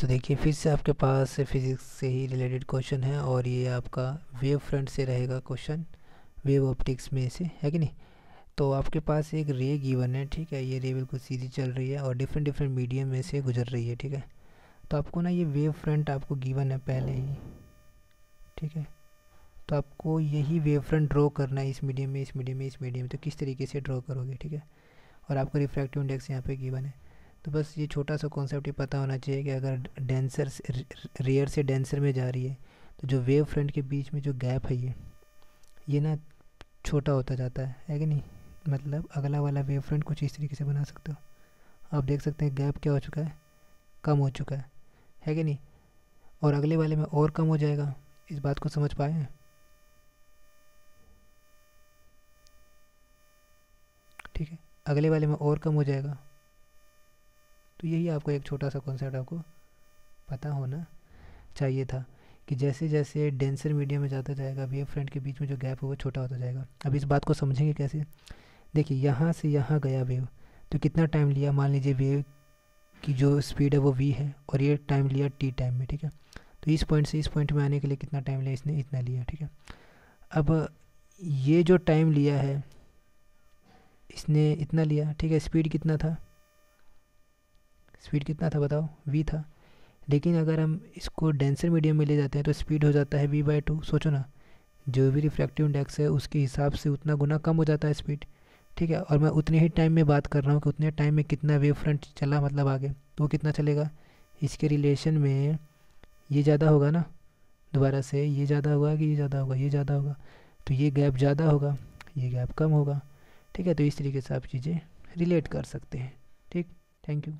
तो देखिए फिर से आपके पास फिज़िक्स से ही रिलेटेड क्वेश्चन है और ये आपका वेव फ्रंट से रहेगा क्वेश्चन वेव ऑप्टिक्स में से है कि नहीं तो आपके पास एक रे गिवन है ठीक है ये रे बिल्कुल सीधी चल रही है और डिफरेंट डिफरेंट मीडियम में से गुजर रही है ठीक है तो आपको ना ये वेव फ्रंट आपको गिवन है पहले ही ठीक है तो आपको यही वेव फ्रंट ड्रॉ करना है इस मीडियम में इस मीडियम में इस मीडियम में तो किस तरीके से ड्रॉ करोगे ठीक है और आपका रिफ्रैक्टिव इंडेक्स यहाँ पे गिवन है तो बस ये छोटा सा कॉन्सेप्ट ही पता होना चाहिए कि अगर डेंसर रेयर से डेंसर में जा रही है तो जो वेव फ्रंट के बीच में जो गैप है ये ये ना छोटा होता जाता है है कि नहीं मतलब अगला वाला वेव फ्रंट कुछ इस तरीके से बना सकते हो आप देख सकते हैं गैप क्या हो चुका है कम हो चुका है है कि नहीं और अगले वाले में और कम हो जाएगा इस बात को समझ पाए हैं ठीक है अगले वाले में और कम हो जाएगा तो यही आपको एक छोटा सा कॉन्सेप्ट आपको पता होना चाहिए था कि जैसे जैसे डेंसर मीडियम में जाता जाएगा वेव फ्रंट के बीच में जो गैप है वो छोटा होता जाएगा अब इस हम्म। बात को समझेंगे कैसे देखिए यहाँ से यहाँ गया वेव तो कितना टाइम लिया मान लीजिए वेव की जो स्पीड है वो वी है और ये टाइम लिया टी टाइम में ठीक है तो इस पॉइंट से इस पॉइंट में आने के लिए कितना टाइम लिया इसने इतना लिया ठीक है अब ये जो टाइम लिया है इसने इतना लिया ठीक है स्पीड कितना था स्पीड कितना था बताओ वी था लेकिन अगर हम इसको डेंसर मीडियम में ले जाते हैं तो स्पीड हो जाता है वी बाई टू सोचो ना जो भी रिफ्रैक्टिव इंडेक्स है उसके हिसाब से उतना गुना कम हो जाता है स्पीड ठीक है और मैं उतने ही टाइम में बात कर रहा हूँ कि उतने टाइम में कितना वेव फ्रंट चला मतलब आगे तो वो कितना चलेगा इसके रिलेशन में ये ज़्यादा होगा ना दोबारा से ये ज़्यादा होगा कि ये ज़्यादा होगा ये ज़्यादा होगा तो ये गैप ज़्यादा होगा ये गैप कम होगा ठीक है तो इस तरीके से आप चीज़ें रिलेट कर सकते हैं ठीक थैंक यू